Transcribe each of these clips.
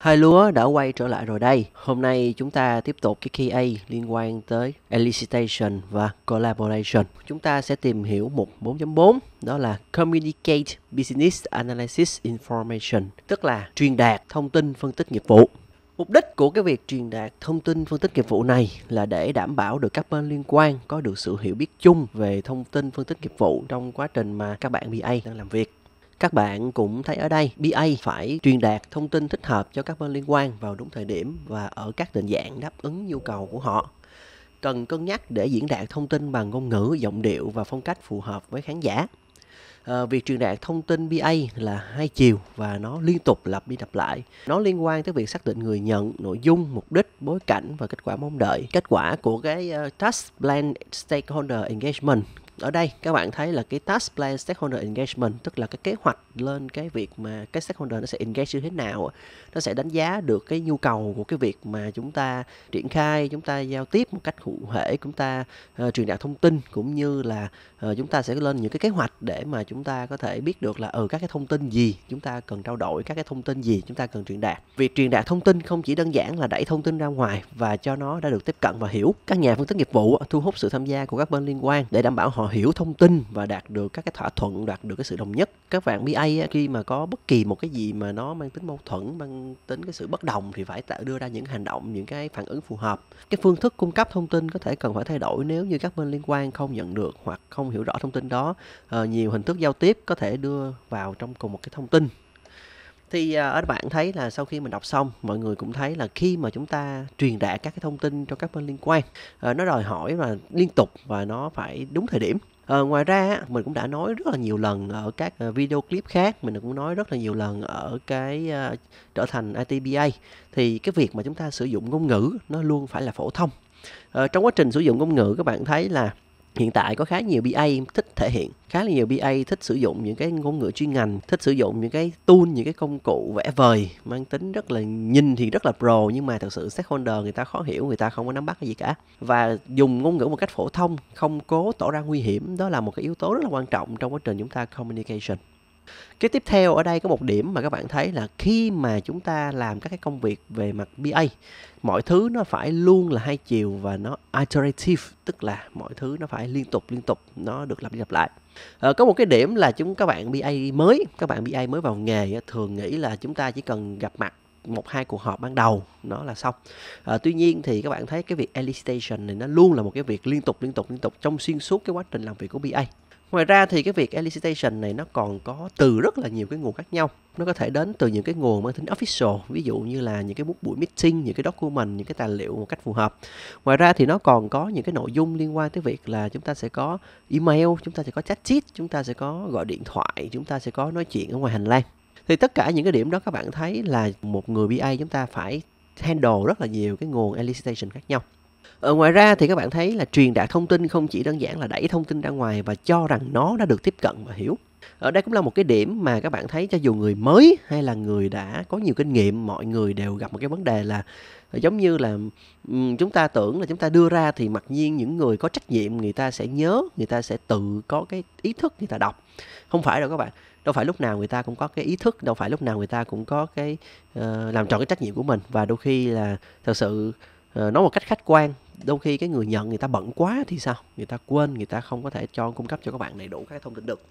Hai lúa đã quay trở lại rồi đây. Hôm nay chúng ta tiếp tục cái KA liên quan tới elicitation và collaboration. Chúng ta sẽ tìm hiểu mục 4.4 đó là Communicate Business Analysis Information, tức là truyền đạt thông tin phân tích nghiệp vụ. Mục đích của cái việc truyền đạt thông tin phân tích nghiệp vụ này là để đảm bảo được các bên liên quan có được sự hiểu biết chung về thông tin phân tích nghiệp vụ trong quá trình mà các bạn BA đang làm việc. Các bạn cũng thấy ở đây, BA phải truyền đạt thông tin thích hợp cho các bên liên quan vào đúng thời điểm và ở các định dạng đáp ứng nhu cầu của họ. Cần cân nhắc để diễn đạt thông tin bằng ngôn ngữ, giọng điệu và phong cách phù hợp với khán giả. Ờ, việc truyền đạt thông tin BA là hai chiều và nó liên tục lặp đi lặp lại nó liên quan tới việc xác định người nhận nội dung mục đích bối cảnh và kết quả mong đợi kết quả của cái uh, task plan stakeholder engagement ở đây các bạn thấy là cái task plan stakeholder engagement tức là cái kế hoạch lên cái việc mà cái stakeholder nó sẽ engage như thế nào nó sẽ đánh giá được cái nhu cầu của cái việc mà chúng ta triển khai chúng ta giao tiếp một cách cụ thể chúng ta uh, truyền đạt thông tin cũng như là uh, chúng ta sẽ lên những cái kế hoạch để mà chúng ta có thể biết được là ở ừ, các cái thông tin gì chúng ta cần trao đổi các cái thông tin gì chúng ta cần truyền đạt việc truyền đạt thông tin không chỉ đơn giản là đẩy thông tin ra ngoài và cho nó đã được tiếp cận và hiểu các nhà phân tích nghiệp vụ thu hút sự tham gia của các bên liên quan để đảm bảo họ hiểu thông tin và đạt được các cái thỏa thuận đạt được cái sự đồng nhất các bạn biết. AI khi mà có bất kỳ một cái gì mà nó mang tính mâu thuẫn, mang tính cái sự bất đồng thì phải tạo đưa ra những hành động, những cái phản ứng phù hợp. Cái phương thức cung cấp thông tin có thể cần phải thay đổi nếu như các bên liên quan không nhận được hoặc không hiểu rõ thông tin đó. À, nhiều hình thức giao tiếp có thể đưa vào trong cùng một cái thông tin thì ờ, ở bạn thấy là sau khi mình đọc xong mọi người cũng thấy là khi mà chúng ta truyền đạt các cái thông tin cho các bên liên quan ờ, nó đòi hỏi và liên tục và nó phải đúng thời điểm à, ngoài ra mình cũng đã nói rất là nhiều lần ở các ờ, video clip khác mình cũng nói rất là nhiều lần ở cái uh, trở thành ITBA thì cái việc mà chúng ta sử dụng ngôn ngữ nó luôn phải là phổ thông à, trong quá trình sử dụng ngôn ngữ các bạn thấy là hiện tại có khá nhiều BA thích thể hiện khá là nhiều BA thích sử dụng những cái ngôn ngữ chuyên ngành thích sử dụng những cái tool những cái công cụ vẽ vời mang tính rất là nhìn thì rất là pro nhưng mà thật sự stakeholder người ta khó hiểu người ta không có nắm bắt cái gì cả và dùng ngôn ngữ một cách phổ thông không cố tỏ ra nguy hiểm đó là một cái yếu tố rất là quan trọng trong quá trình chúng ta communication cái tiếp theo ở đây có một điểm mà các bạn thấy là khi mà chúng ta làm các cái công việc về mặt BA mọi thứ nó phải luôn là hai chiều và nó iterative tức là mọi thứ nó phải liên tục liên tục nó được lặp đi lặp lại à, có một cái điểm là chúng các bạn BA mới các bạn BA mới vào nghề thường nghĩ là chúng ta chỉ cần gặp mặt một hai cuộc họp ban đầu nó là xong à, tuy nhiên thì các bạn thấy cái việc elicitation này nó luôn là một cái việc liên tục liên tục liên tục trong xuyên suốt cái quá trình làm việc của BA Ngoài ra thì cái việc elicitation này nó còn có từ rất là nhiều cái nguồn khác nhau. Nó có thể đến từ những cái nguồn mang tính official, ví dụ như là những cái bút buổi meeting, những cái document, những cái tài liệu một cách phù hợp. Ngoài ra thì nó còn có những cái nội dung liên quan tới việc là chúng ta sẽ có email, chúng ta sẽ có chat chat chúng ta sẽ có gọi điện thoại, chúng ta sẽ có nói chuyện ở ngoài hành lang. Thì tất cả những cái điểm đó các bạn thấy là một người BA chúng ta phải handle rất là nhiều cái nguồn elicitation khác nhau ở ờ, ngoài ra thì các bạn thấy là truyền đạt thông tin không chỉ đơn giản là đẩy thông tin ra ngoài và cho rằng nó đã được tiếp cận và hiểu. Ở ờ, đây cũng là một cái điểm mà các bạn thấy cho dù người mới hay là người đã có nhiều kinh nghiệm, mọi người đều gặp một cái vấn đề là ờ, giống như là chúng ta tưởng là chúng ta đưa ra thì mặc nhiên những người có trách nhiệm người ta sẽ nhớ, người ta sẽ tự có cái ý thức người ta đọc. Không phải đâu các bạn đâu phải lúc nào người ta cũng có cái ý thức đâu phải lúc nào người ta cũng có cái uh, làm tròn cái trách nhiệm của mình và đôi khi là thật sự uh, nói một cách khách quan đôi khi cái người nhận người ta bận quá thì sao người ta quên người ta không có thể cho cung cấp cho các bạn đầy đủ các thông tin được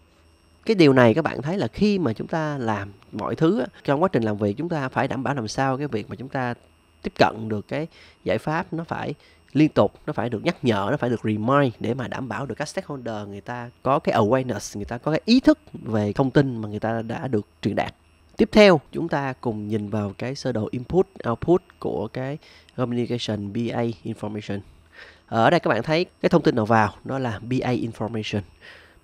cái điều này các bạn thấy là khi mà chúng ta làm mọi thứ trong quá trình làm việc chúng ta phải đảm bảo làm sao cái việc mà chúng ta tiếp cận được cái giải pháp nó phải liên tục nó phải được nhắc nhở nó phải được remind để mà đảm bảo được các stakeholder người ta có cái awareness người ta có cái ý thức về thông tin mà người ta đã được truyền đạt Tiếp theo chúng ta cùng nhìn vào cái sơ đồ input output của cái communication BA information. Ở đây các bạn thấy cái thông tin nào vào nó là BA information.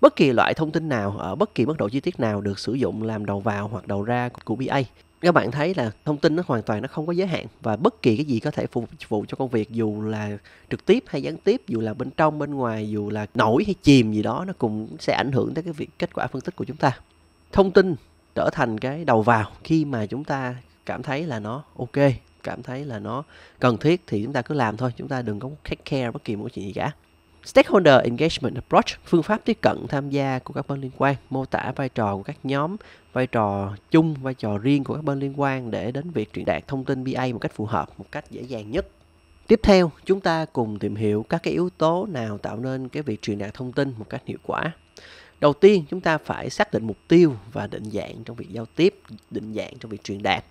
Bất kỳ loại thông tin nào ở bất kỳ mức độ chi tiết nào được sử dụng làm đầu vào hoặc đầu ra của BA. Các bạn thấy là thông tin nó hoàn toàn nó không có giới hạn và bất kỳ cái gì có thể phục vụ cho công việc dù là trực tiếp hay gián tiếp, dù là bên trong bên ngoài, dù là nổi hay chìm gì đó nó cũng sẽ ảnh hưởng tới cái việc kết quả phân tích của chúng ta. Thông tin trở thành cái đầu vào khi mà chúng ta cảm thấy là nó ok cảm thấy là nó cần thiết thì chúng ta cứ làm thôi chúng ta đừng có khách care bất kỳ một chuyện gì cả Stakeholder Engagement Approach, phương pháp tiếp cận tham gia của các bên liên quan, mô tả vai trò của các nhóm, vai trò chung, vai trò riêng của các bên liên quan để đến việc truyền đạt thông tin BA một cách phù hợp, một cách dễ dàng nhất. Tiếp theo, chúng ta cùng tìm hiểu các cái yếu tố nào tạo nên cái việc truyền đạt thông tin một cách hiệu quả đầu tiên chúng ta phải xác định mục tiêu và định dạng trong việc giao tiếp định dạng trong việc truyền đạt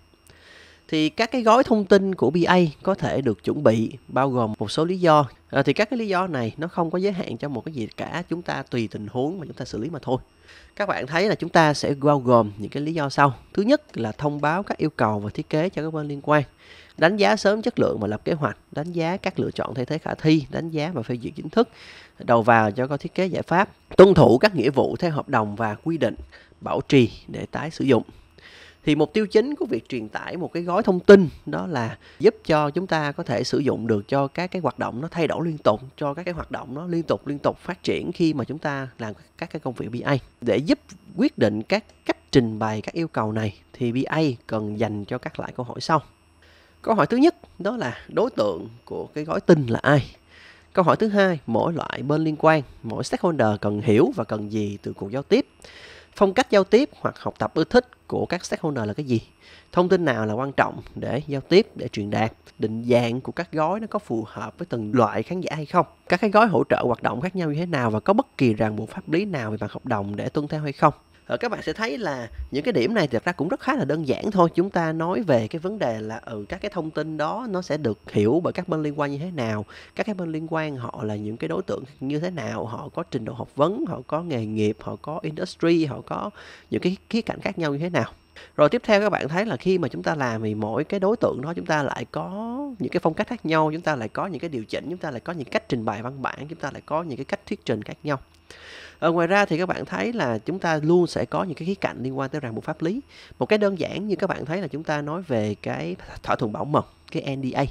thì các cái gói thông tin của BA có thể được chuẩn bị bao gồm một số lý do à, thì các cái lý do này nó không có giới hạn cho một cái gì cả chúng ta tùy tình huống mà chúng ta xử lý mà thôi các bạn thấy là chúng ta sẽ bao gồm những cái lý do sau thứ nhất là thông báo các yêu cầu và thiết kế cho các bên liên quan đánh giá sớm chất lượng và lập kế hoạch đánh giá các lựa chọn thay thế khả thi đánh giá và phê duyệt chính thức đầu vào cho các thiết kế giải pháp tuân thủ các nghĩa vụ theo hợp đồng và quy định bảo trì để tái sử dụng thì mục tiêu chính của việc truyền tải một cái gói thông tin đó là giúp cho chúng ta có thể sử dụng được cho các cái hoạt động nó thay đổi liên tục cho các cái hoạt động nó liên tục liên tục phát triển khi mà chúng ta làm các cái công việc BA để giúp quyết định các cách trình bày các yêu cầu này thì BA cần dành cho các loại câu hỏi sau câu hỏi thứ nhất đó là đối tượng của cái gói tin là ai Câu hỏi thứ hai, mỗi loại bên liên quan, mỗi stakeholder cần hiểu và cần gì từ cuộc giao tiếp phong cách giao tiếp hoặc học tập ưa thích của các stakeholder là cái gì thông tin nào là quan trọng để giao tiếp để truyền đạt định dạng của các gói nó có phù hợp với từng loại khán giả hay không các cái gói hỗ trợ hoạt động khác nhau như thế nào và có bất kỳ ràng buộc pháp lý nào về mặt hợp đồng để tuân theo hay không Ờ, các bạn sẽ thấy là những cái điểm này thật ra cũng rất khá là đơn giản thôi chúng ta nói về cái vấn đề là ừ các cái thông tin đó nó sẽ được hiểu bởi các bên liên quan như thế nào các cái bên liên quan họ là những cái đối tượng như thế nào họ có trình độ học vấn họ có nghề nghiệp họ có industry họ có những cái khía cạnh khác nhau như thế nào rồi tiếp theo các bạn thấy là khi mà chúng ta làm thì mỗi cái đối tượng đó chúng ta lại có những cái phong cách khác nhau chúng ta lại có những cái điều chỉnh chúng ta lại có những cách trình bày văn bản chúng ta lại có những cái cách thuyết trình khác nhau ở ờ, ngoài ra thì các bạn thấy là chúng ta luôn sẽ có những cái khía cạnh liên quan tới ràng buộc pháp lý một cái đơn giản như các bạn thấy là chúng ta nói về cái thỏa thuận bảo mật cái NDA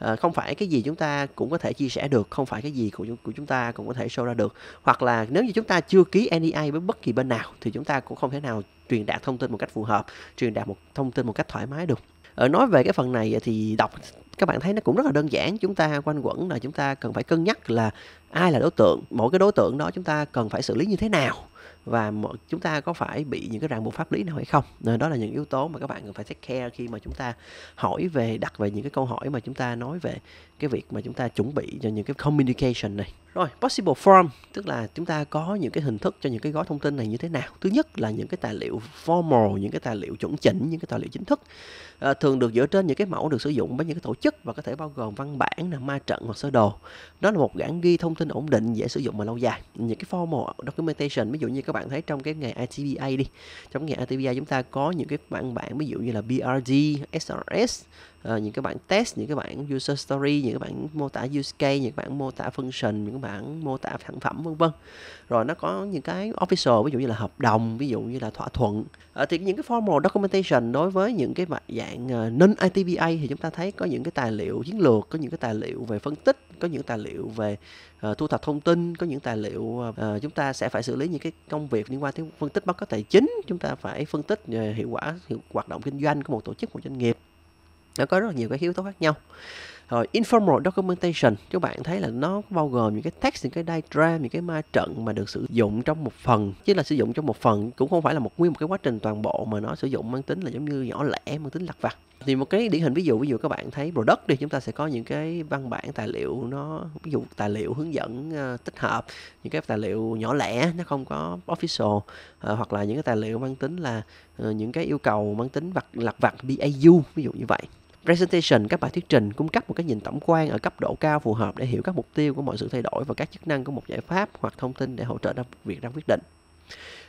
Ờ, không phải cái gì chúng ta cũng có thể chia sẻ được không phải cái gì của, của chúng ta cũng có thể show ra được hoặc là nếu như chúng ta chưa ký NDA e với bất kỳ bên nào thì chúng ta cũng không thể nào truyền đạt thông tin một cách phù hợp truyền đạt một thông tin một cách thoải mái được ở ờ, nói về cái phần này thì đọc các bạn thấy nó cũng rất là đơn giản chúng ta quanh quẩn là chúng ta cần phải cân nhắc là ai là đối tượng mỗi cái đối tượng đó chúng ta cần phải xử lý như thế nào và chúng ta có phải bị những cái ràng buộc pháp lý nào hay không ờ, đó là những yếu tố mà các bạn cần phải take care khi mà chúng ta hỏi về đặt về những cái câu hỏi mà chúng ta nói về cái việc mà chúng ta chuẩn bị cho những cái communication này rồi, possible form tức là chúng ta có những cái hình thức cho những cái gói thông tin này như thế nào. Thứ nhất là những cái tài liệu formal, những cái tài liệu chuẩn chỉnh, những cái tài liệu chính thức. À, thường được dựa trên những cái mẫu được sử dụng bởi những cái tổ chức và có thể bao gồm văn bản, là ma trận hoặc sơ đồ. Đó là một bản ghi thông tin ổn định, dễ sử dụng và lâu dài. Những cái formal documentation, ví dụ như các bạn thấy trong cái nghề ITBA đi. Trong nghề ITBA chúng ta có những cái văn bản ví dụ như là BRD, SRS, những cái bản test những cái bản user story những cái bản mô tả use case những cái bản mô tả function những cái bản mô tả sản phẩm vân vân rồi nó có những cái official ví dụ như là hợp đồng ví dụ như là thỏa thuận uh, thì những cái formal documentation đối với những cái dạng uh, non ITBA thì chúng ta thấy có những cái tài liệu chiến lược có những cái tài liệu về phân tích có những tài liệu về uh, thu thập thông tin có những tài liệu uh, chúng ta sẽ phải xử lý những cái công việc liên quan tới phân tích báo cáo tài chính chúng ta phải phân tích về hiệu quả hiệu hoạt động kinh doanh của một tổ chức một doanh nghiệp nó có rất là nhiều cái yếu tố khác nhau rồi informal documentation các bạn thấy là nó bao gồm những cái text những cái diagram những cái ma trận mà được sử dụng trong một phần chứ là sử dụng trong một phần cũng không phải là một nguyên một cái quá trình toàn bộ mà nó sử dụng mang tính là giống như nhỏ lẻ mang tính lặt vặt thì một cái điển hình ví dụ ví dụ các bạn thấy product đi chúng ta sẽ có những cái văn bản tài liệu nó ví dụ tài liệu hướng dẫn uh, tích hợp những cái tài liệu nhỏ lẻ nó không có official uh, hoặc là những cái tài liệu mang tính là uh, những cái yêu cầu mang tính vặt lặt vặt BAU ví dụ như vậy Presentation, các bài thuyết trình cung cấp một cái nhìn tổng quan ở cấp độ cao phù hợp để hiểu các mục tiêu của mọi sự thay đổi và các chức năng của một giải pháp hoặc thông tin để hỗ trợ ra việc ra quyết định.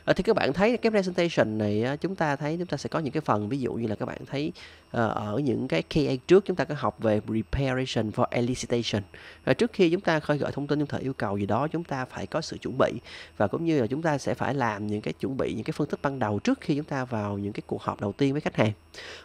Ờ, thì các bạn thấy cái presentation này chúng ta thấy chúng ta sẽ có những cái phần ví dụ như là các bạn thấy ờ, ở những cái KA trước chúng ta có học về preparation for elicitation à, trước khi chúng ta khơi gợi thông tin chúng ta yêu cầu gì đó chúng ta phải có sự chuẩn bị và cũng như là chúng ta sẽ phải làm những cái chuẩn bị những cái phân tích ban đầu trước khi chúng ta vào những cái cuộc họp đầu tiên với khách hàng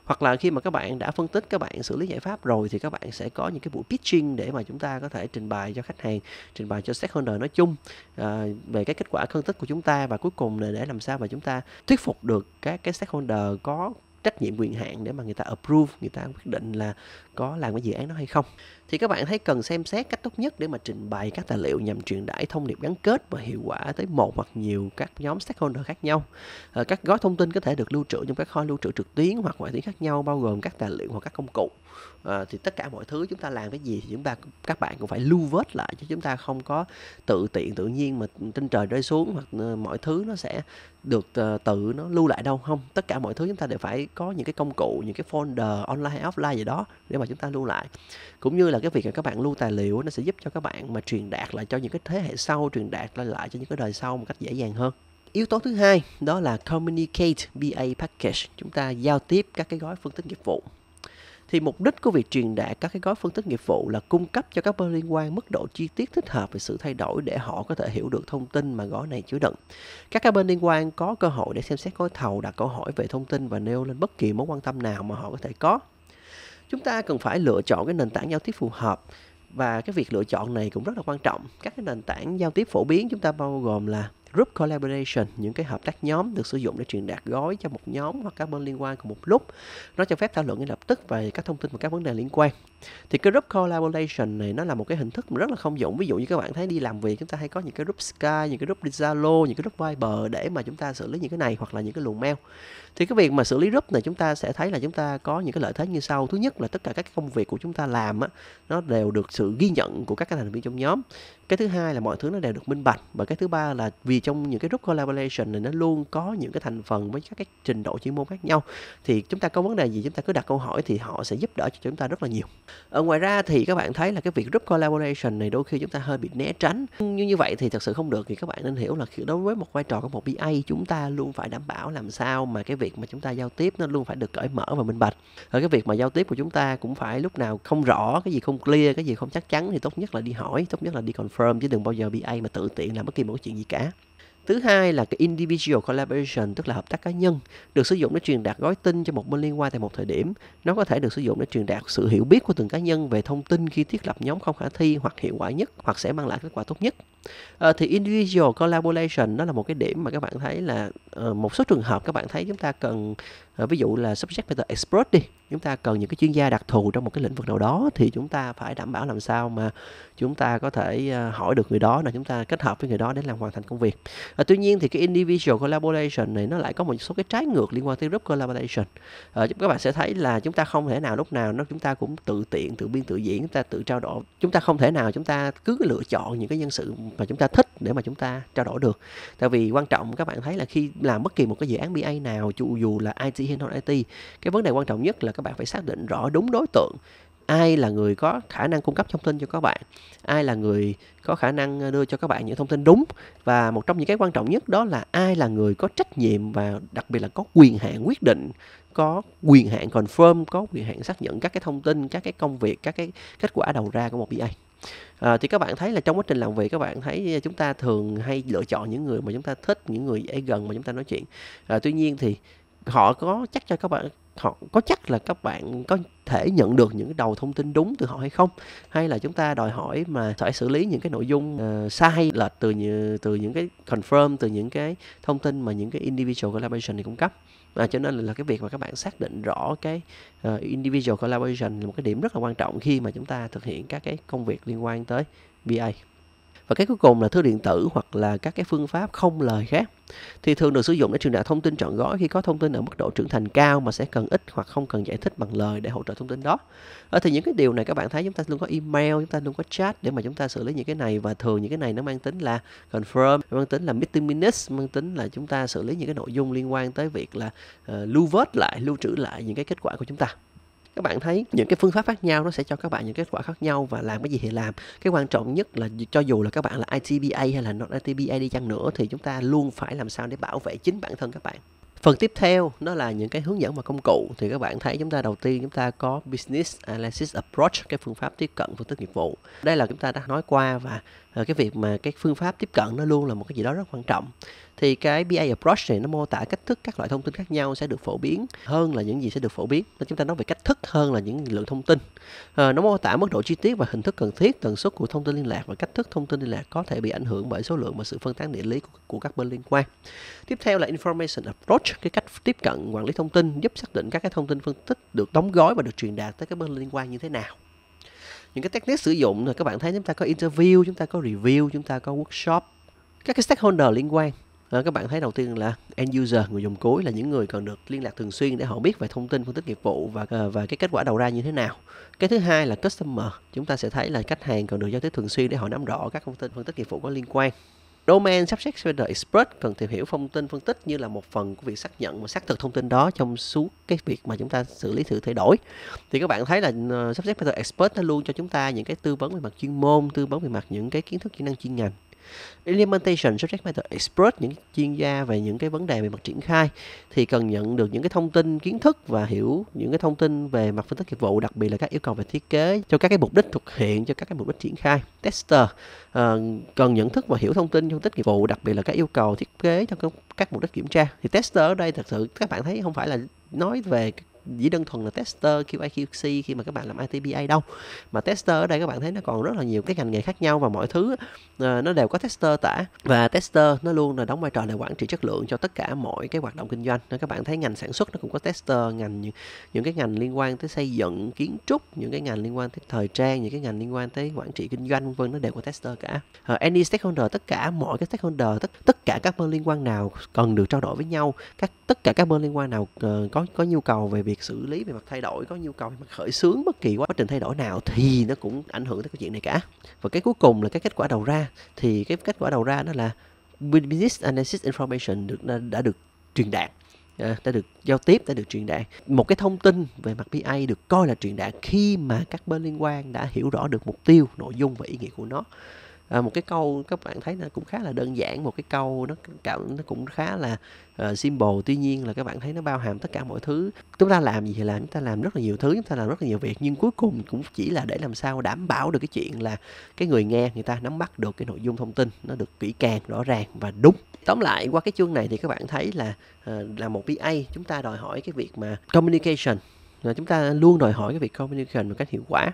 hoặc là khi mà các bạn đã phân tích các bạn xử lý giải pháp rồi thì các bạn sẽ có những cái buổi pitching để mà chúng ta có thể trình bày cho khách hàng trình bày cho stakeholder nói chung ờ, về cái kết quả phân tích của chúng ta và cuối cùng là để làm sao mà chúng ta thuyết phục được các cái stakeholder có trách nhiệm quyền hạn để mà người ta approve người ta quyết định là có làm cái dự án đó hay không thì các bạn thấy cần xem xét cách tốt nhất để mà trình bày các tài liệu nhằm truyền tải thông điệp gắn kết và hiệu quả tới một hoặc nhiều các nhóm stakeholder khác nhau ờ, các gói thông tin có thể được lưu trữ trong các kho lưu trữ trực tuyến hoặc ngoại tuyến khác nhau bao gồm các tài liệu hoặc các công cụ ờ, thì tất cả mọi thứ chúng ta làm cái gì thì chúng ta các bạn cũng phải lưu vết lại cho chúng ta không có tự tiện tự nhiên mà trên trời rơi xuống hoặc ờ, mọi thứ nó sẽ được tự nó lưu lại đâu không tất cả mọi thứ chúng ta đều phải có những cái công cụ những cái folder online offline gì đó để mà chúng ta lưu lại cũng như là cái việc là các bạn lưu tài liệu nó sẽ giúp cho các bạn mà truyền đạt lại cho những cái thế hệ sau truyền đạt lại lại cho những cái đời sau một cách dễ dàng hơn yếu tố thứ hai đó là communicate BA package chúng ta giao tiếp các cái gói phân tích nghiệp vụ thì mục đích của việc truyền đạt các cái gói phân tích nghiệp vụ là cung cấp cho các bên liên quan mức độ chi tiết thích hợp về sự thay đổi để họ có thể hiểu được thông tin mà gói này chứa đựng. Các cái bên liên quan có cơ hội để xem xét gói thầu đặt câu hỏi về thông tin và nêu lên bất kỳ mối quan tâm nào mà họ có thể có chúng ta cần phải lựa chọn cái nền tảng giao tiếp phù hợp và cái việc lựa chọn này cũng rất là quan trọng các cái nền tảng giao tiếp phổ biến chúng ta bao gồm là group collaboration những cái hợp tác nhóm được sử dụng để truyền đạt gói cho một nhóm hoặc các bên liên quan cùng một lúc nó cho phép thảo luận ngay lập tức về các thông tin và các vấn đề liên quan thì cái group collaboration này nó là một cái hình thức rất là không dụng ví dụ như các bạn thấy đi làm việc chúng ta hay có những cái group sky những cái group Zalo những cái group Viber để mà chúng ta xử lý những cái này hoặc là những cái luồng mail thì cái việc mà xử lý group này chúng ta sẽ thấy là chúng ta có những cái lợi thế như sau thứ nhất là tất cả các công việc của chúng ta làm á, nó đều được sự ghi nhận của các thành viên trong nhóm cái thứ hai là mọi thứ nó đều được minh bạch và cái thứ ba là vì trong những cái group collaboration này nó luôn có những cái thành phần với các cái trình độ chuyên môn khác nhau thì chúng ta có vấn đề gì chúng ta cứ đặt câu hỏi thì họ sẽ giúp đỡ cho chúng ta rất là nhiều ở ờ, ngoài ra thì các bạn thấy là cái việc group collaboration này đôi khi chúng ta hơi bị né tránh nhưng như vậy thì thật sự không được thì các bạn nên hiểu là khi đối với một vai trò của một BA chúng ta luôn phải đảm bảo làm sao mà cái việc mà chúng ta giao tiếp nó luôn phải được cởi mở và minh bạch ở ờ, cái việc mà giao tiếp của chúng ta cũng phải lúc nào không rõ cái gì không clear cái gì không chắc chắn thì tốt nhất là đi hỏi tốt nhất là đi confirm chứ đừng bao giờ BA mà tự tiện làm bất kỳ một chuyện gì cả Thứ hai là cái individual collaboration tức là hợp tác cá nhân được sử dụng để truyền đạt gói tin cho một bên liên quan tại một thời điểm. Nó có thể được sử dụng để truyền đạt sự hiểu biết của từng cá nhân về thông tin khi thiết lập nhóm không khả thi hoặc hiệu quả nhất hoặc sẽ mang lại kết quả tốt nhất. À, thì individual collaboration nó là một cái điểm mà các bạn thấy là uh, một số trường hợp các bạn thấy chúng ta cần ví dụ là subject matter expert đi chúng ta cần những cái chuyên gia đặc thù trong một cái lĩnh vực nào đó thì chúng ta phải đảm bảo làm sao mà chúng ta có thể hỏi được người đó là chúng ta kết hợp với người đó để làm hoàn thành công việc à, tuy nhiên thì cái individual collaboration này nó lại có một số cái trái ngược liên quan tới group collaboration à, các bạn sẽ thấy là chúng ta không thể nào lúc nào nó chúng ta cũng tự tiện tự biên tự diễn chúng ta tự trao đổi chúng ta không thể nào chúng ta cứ lựa chọn những cái nhân sự mà chúng ta thích để mà chúng ta trao đổi được tại vì quan trọng các bạn thấy là khi làm bất kỳ một cái dự án BA nào dù là IT IT hay non IT cái vấn đề quan trọng nhất là các bạn phải xác định rõ đúng đối tượng ai là người có khả năng cung cấp thông tin cho các bạn ai là người có khả năng ờ, đưa cho các bạn những thông tin đúng và một trong những cái quan trọng nhất đó là ai là người có trách nhiệm và đặc biệt là có quyền hạn quyết định có quyền hạn confirm có quyền hạn xác nhận các cái thông tin các cái công việc các cái kết quả đầu ra của một BA À, ờ, thì các bạn thấy là trong quá trình làm việc các bạn thấy ờ, chúng ta thường hay lựa chọn những người mà chúng ta thích những người ở gần mà chúng ta nói chuyện à, tuy nhiên thì họ có chắc cho các bạn họ có chắc là các bạn có thể nhận được những đầu thông tin đúng từ họ hay không hay là chúng ta đòi hỏi mà phải xử lý những cái nội dung uh, sai lệch từ như, từ những cái confirm từ những cái thông tin mà những cái individual collaboration này cung cấp à, cho nên là, là cái việc mà các bạn xác định rõ cái uh, individual collaboration là một cái điểm rất là quan trọng khi mà chúng ta thực hiện các cái công việc liên quan tới BA và cái cuối cùng là thư điện tử hoặc là các cái phương pháp không lời khác thì thường được sử dụng để truyền đạt thông tin trọn gói khi có thông tin ở mức độ trưởng thành cao mà sẽ cần ít hoặc không cần giải thích bằng lời để hỗ trợ thông tin đó à, thì những cái điều này các bạn thấy chúng ta luôn có email chúng ta luôn có chat để mà chúng ta xử lý những cái này và thường những cái này nó mang tính là confirm mang tính là meeting minutes mang tính là chúng ta xử lý những cái nội dung liên quan tới việc là uh, lưu vết lại lưu trữ lại những cái kết quả của chúng ta các bạn thấy những cái phương pháp khác nhau nó sẽ cho các bạn những kết quả khác nhau và làm cái gì thì làm cái quan trọng nhất là cho dù là các bạn là ITBA hay là not ITBA đi chăng nữa thì chúng ta luôn phải làm sao để bảo vệ chính bản thân các bạn Phần tiếp theo nó là những cái hướng dẫn và công cụ thì các bạn thấy chúng ta đầu tiên chúng ta có business analysis approach cái phương pháp tiếp cận phân tích nghiệp vụ. Đây là chúng ta đã nói qua và ờ, cái việc mà cái phương pháp tiếp cận nó luôn là một cái gì đó rất quan trọng thì cái BA approach này nó mô tả cách thức các loại thông tin khác nhau sẽ được phổ biến hơn là những gì sẽ được phổ biến nên chúng ta nói về cách thức hơn là những lượng thông tin à, nó mô tả mức độ chi tiết và hình thức cần thiết tần suất của thông tin liên lạc và cách thức thông tin liên lạc có thể bị ảnh hưởng bởi số lượng và sự phân tán địa lý của, của các bên liên quan tiếp theo là information approach cái cách tiếp cận quản lý thông tin giúp xác định các cái thông tin phân tích được đóng gói và được truyền đạt tới các bên liên quan như thế nào những cái technique sử dụng là các bạn thấy chúng ta có interview chúng ta có review chúng ta có workshop các cái stakeholder liên quan à, các bạn thấy đầu tiên là end user người dùng cuối là những người cần được liên lạc thường xuyên để họ biết về thông tin phân tích nghiệp vụ và ờ, và cái kết quả đầu ra như thế nào cái thứ hai là customer chúng ta sẽ thấy là khách hàng cần được giao tiếp thường xuyên để họ nắm rõ các thông tin phân tích nghiệp vụ có liên quan Domain Subject Header Expert cần tìm hiểu thông tin phân tích như là một phần của việc xác nhận và xác thực thông tin đó trong suốt cái việc mà chúng ta xử lý sự thay đổi. Thì các bạn thấy là ờ, Subject Header Expert nó luôn cho chúng ta những cái tư vấn về mặt chuyên môn, tư vấn về mặt những cái kiến thức kỹ năng chuyên ngành. Implementation Subject Matter Expert, những chuyên gia về những cái vấn đề về mặt triển khai thì cần nhận được những cái thông tin kiến thức và hiểu những cái thông tin về mặt phân tích nghiệp vụ, đặc biệt là các yêu cầu về thiết kế cho các cái mục đích thực hiện cho các cái mục đích triển khai. Tester uh, cần nhận thức và hiểu thông tin phân tích nghiệp vụ, đặc biệt là các yêu cầu thiết kế cho các mục đích kiểm tra. Thì tester ở đây thật sự các bạn thấy không phải là nói về chỉ đơn thuần là tester QA QC khi mà các bạn làm ITBA đâu mà tester ở đây các bạn thấy nó còn rất là nhiều cái ngành nghề khác nhau và mọi thứ ờ, nó đều có tester tả và tester nó luôn là đóng vai trò là quản trị chất lượng cho tất cả mọi cái hoạt động kinh doanh nên các bạn thấy ngành sản xuất nó cũng có tester ngành những cái ngành liên quan tới xây dựng kiến trúc những cái ngành liên quan tới thời trang những cái ngành liên quan tới quản trị kinh doanh vân nó đều có tester cả uh, any stakeholder tất cả mọi cái stakeholder tất tất cả các bên liên quan nào cần được trao đổi với nhau các tất cả các bên liên quan nào uh, có có nhu cầu về việc việc xử lý về mặt thay đổi có nhu cầu về mặt khởi xướng bất kỳ quá trình thay đổi nào thì nó cũng ảnh hưởng tới cái chuyện này cả và cái cuối cùng là cái kết quả đầu ra thì cái kết quả đầu ra đó là business analysis information được đã được truyền đạt à, đã được giao tiếp đã được truyền đạt một cái thông tin về mặt BI được coi là truyền đạt khi mà các bên liên quan đã hiểu rõ được mục tiêu nội dung và ý nghĩa của nó à, một cái câu các bạn thấy nó cũng khá là đơn giản một cái câu nó cảm nó cũng khá là uh, simple tuy nhiên là các bạn thấy nó bao hàm tất cả mọi thứ chúng ta làm gì thì làm chúng ta làm rất là nhiều thứ chúng ta làm rất là nhiều việc nhưng cuối cùng cũng chỉ là để làm sao đảm bảo được cái chuyện là cái người nghe người ta nắm bắt được cái nội dung thông tin nó được kỹ càng rõ ràng và đúng tóm lại qua cái chương này thì các bạn thấy là uh, là một PA chúng ta đòi hỏi cái việc mà communication là chúng ta luôn đòi hỏi cái việc communication một cách hiệu quả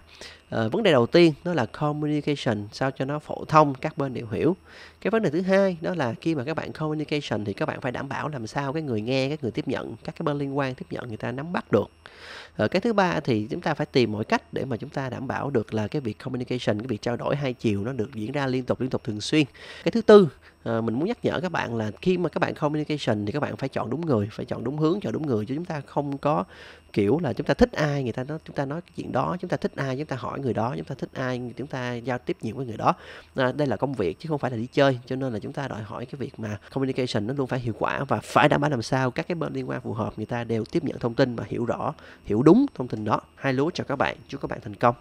à, vấn đề đầu tiên đó là communication sao cho nó phổ thông các bên đều hiểu cái vấn đề thứ hai đó là khi mà các bạn communication thì các bạn phải đảm bảo làm sao cái người nghe các người tiếp nhận các cái bên liên quan tiếp nhận người ta nắm bắt được Ờ, cái thứ ba thì chúng ta phải tìm mọi cách để mà chúng ta đảm bảo được là cái việc communication cái việc trao đổi hai chiều nó được diễn ra liên tục liên tục thường xuyên cái thứ tư mình muốn nhắc nhở các bạn là khi mà các bạn communication thì các bạn phải chọn đúng người phải chọn đúng hướng chọn đúng người chứ chúng ta không có kiểu là chúng ta thích ai người ta nói chúng ta nói cái chuyện đó chúng ta thích ai chúng ta hỏi người đó chúng ta thích ai chúng ta giao tiếp nhiều với người đó à, đây là công việc chứ không phải là đi chơi cho nên là chúng ta đòi hỏi cái việc mà communication nó luôn phải hiệu quả và phải đảm bảo làm sao các cái bên liên quan phù hợp người ta đều tiếp nhận thông tin và hiểu rõ hiểu đúng thông tin đó hai lúa chào các bạn chúc các bạn thành công